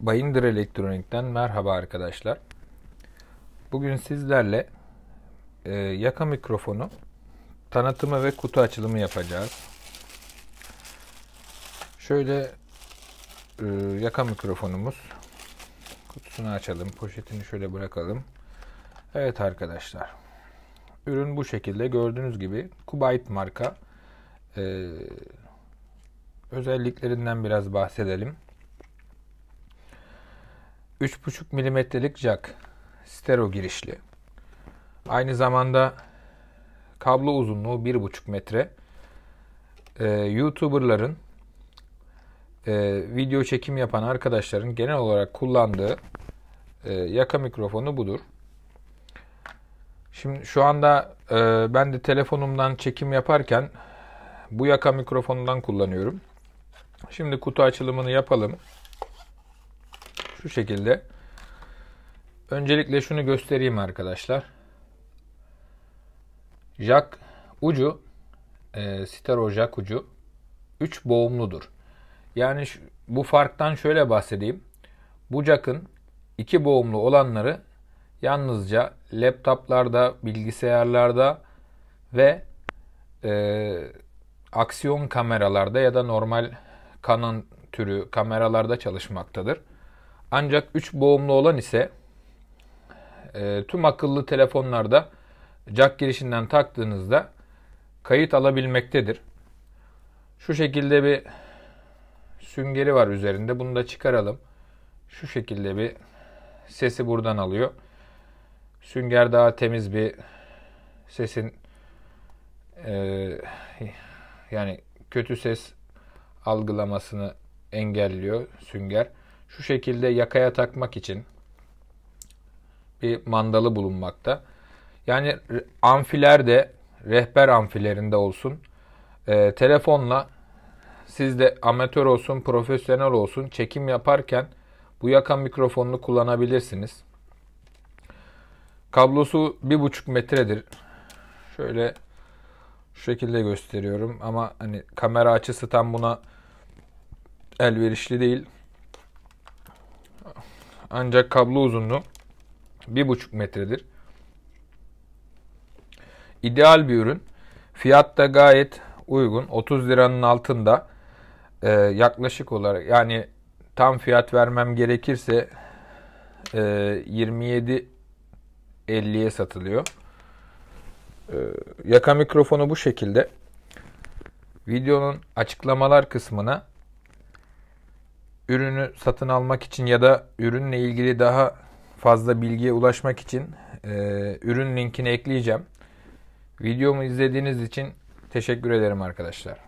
Bayındır Elektronik'ten merhaba arkadaşlar. Bugün sizlerle e, yaka mikrofonu tanıtımı ve kutu açılımı yapacağız. Şöyle e, yaka mikrofonumuz. Kutusunu açalım. Poşetini şöyle bırakalım. Evet arkadaşlar. Ürün bu şekilde. Gördüğünüz gibi Kubayt marka. E, özelliklerinden biraz bahsedelim. 3,5 milimetrelik jack stereo girişli. Aynı zamanda kablo uzunluğu 1,5 metre. Ee, YouTuber'ların e, video çekim yapan arkadaşların genel olarak kullandığı e, yaka mikrofonu budur. Şimdi şu anda e, ben de telefonumdan çekim yaparken bu yaka mikrofonundan kullanıyorum. Şimdi kutu açılımını yapalım. Şu şekilde. Öncelikle şunu göstereyim arkadaşlar. Jack ucu, e, Sitaro jack ucu 3 boğumludur. Yani şu, bu farktan şöyle bahsedeyim. Bu jack'ın 2 boğumlu olanları yalnızca laptoplarda, bilgisayarlarda ve e, aksiyon kameralarda ya da normal Canon türü kameralarda çalışmaktadır. Ancak 3 boğumlu olan ise e, tüm akıllı telefonlarda jack girişinden taktığınızda kayıt alabilmektedir. Şu şekilde bir süngeri var üzerinde. Bunu da çıkaralım. Şu şekilde bir sesi buradan alıyor. Sünger daha temiz bir sesin e, yani kötü ses algılamasını engelliyor sünger şu şekilde yakaya takmak için bir mandalı bulunmakta. Yani amfilerde, rehber amfilerinde olsun, e, telefonla siz de amatör olsun, profesyonel olsun çekim yaparken bu yaka mikrofonunu kullanabilirsiniz. Kablosu bir buçuk metredir. Şöyle şu şekilde gösteriyorum ama hani kamera açısı tam buna elverişli değil. Ancak kablo uzunluğu 1,5 metredir. İdeal bir ürün. Fiyat da gayet uygun. 30 liranın altında e, yaklaşık olarak yani tam fiyat vermem gerekirse e, 27.50'ye satılıyor. E, yaka mikrofonu bu şekilde. Videonun açıklamalar kısmına ürünü satın almak için ya da ürünle ilgili daha fazla bilgiye ulaşmak için e, ürün linkini ekleyeceğim. Videomu izlediğiniz için teşekkür ederim arkadaşlar.